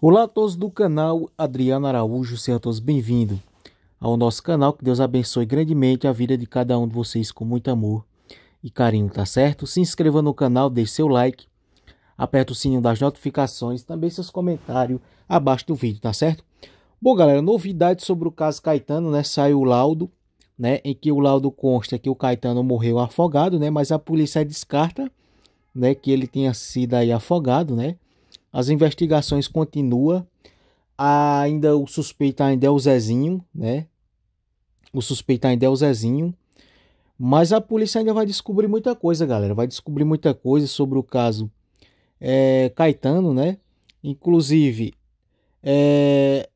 Olá a todos do canal Adriano Araújo, sejam todos bem-vindos ao nosso canal. Que Deus abençoe grandemente a vida de cada um de vocês com muito amor e carinho, tá certo? Se inscreva no canal, deixe seu like, aperte o sininho das notificações, também seus comentários abaixo do vídeo, tá certo? Bom, galera, novidade sobre o caso Caetano, né? Saiu o laudo, né? Em que o laudo consta que o Caetano morreu afogado, né? Mas a polícia descarta, né? Que ele tenha sido aí afogado, né? As investigações continuam. Ainda o suspeito ainda é o Zezinho, né? O suspeito ainda é o Zezinho. Mas a polícia ainda vai descobrir muita coisa, galera. Vai descobrir muita coisa sobre o caso é, Caetano, né? Inclusive, é,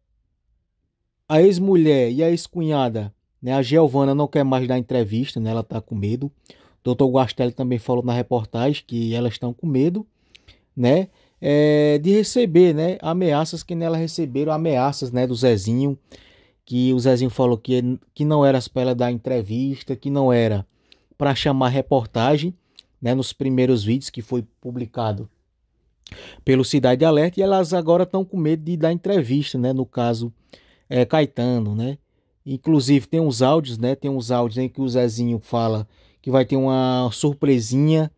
a ex-mulher e a ex-cunhada, né? A Giovana não quer mais dar entrevista, né? Ela tá com medo. Dr. Guastelli também falou na reportagem que elas estão com medo, né? é, de receber né, ameaças que nela receberam, ameaças né, do Zezinho, que o Zezinho falou que, que não era para ela dar entrevista, que não era para chamar reportagem, né, nos primeiros vídeos que foi publicado pelo Cidade Alerta, e elas agora estão com medo de dar entrevista, né, no caso é, Caetano, né. Inclusive tem uns áudios, né, tem uns áudios em que o Zezinho fala que vai ter uma surpresinha,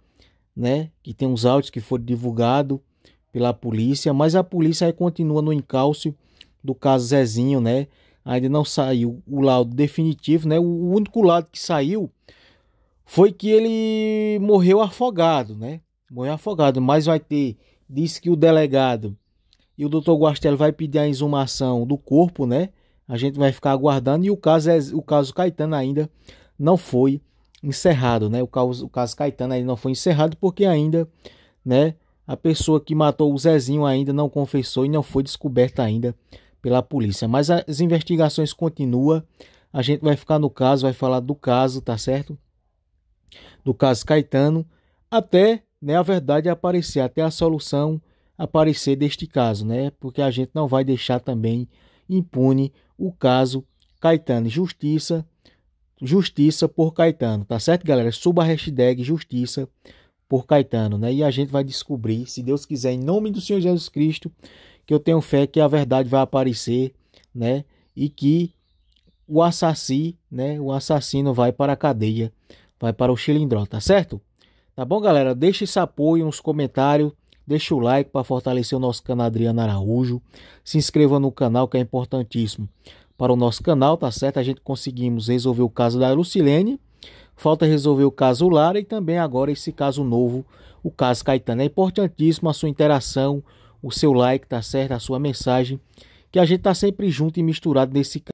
né, que tem uns áudios que foram divulgados, pela polícia, mas a polícia continua no encalço do caso Zezinho, né? Ainda não saiu o laudo definitivo, né? O único laudo que saiu foi que ele morreu afogado, né? Morreu afogado, mas vai ter, disse que o delegado e o doutor Guastello vai pedir a exumação do corpo, né? A gente vai ficar aguardando e o caso é o caso Caetano ainda não foi encerrado, né? O caso, o caso Caetano ainda não foi encerrado porque ainda, né, a pessoa que matou o Zezinho ainda não confessou e não foi descoberta ainda pela polícia. Mas as investigações continuam. A gente vai ficar no caso, vai falar do caso, tá certo? Do caso Caetano, até né, a verdade aparecer, até a solução aparecer deste caso, né? Porque a gente não vai deixar também impune o caso Caetano. Justiça, justiça por Caetano, tá certo, galera? Suba a hashtag justiça por Caetano, né? E a gente vai descobrir, se Deus quiser, em nome do Senhor Jesus Cristo, que eu tenho fé que a verdade vai aparecer, né? E que o assassino, né? O assassino vai para a cadeia, vai para o xilindró, tá certo? Tá bom, galera? Deixa esse apoio, uns comentários, deixa o like para fortalecer o nosso canal Adriano Araújo. Se inscreva no canal que é importantíssimo para o nosso canal, tá certo? A gente conseguimos resolver o caso da Lucilene Falta resolver o caso Lara e também agora esse caso novo, o caso Caetano. É importantíssimo a sua interação, o seu like, tá certo? A sua mensagem, que a gente tá sempre junto e misturado nesse caso.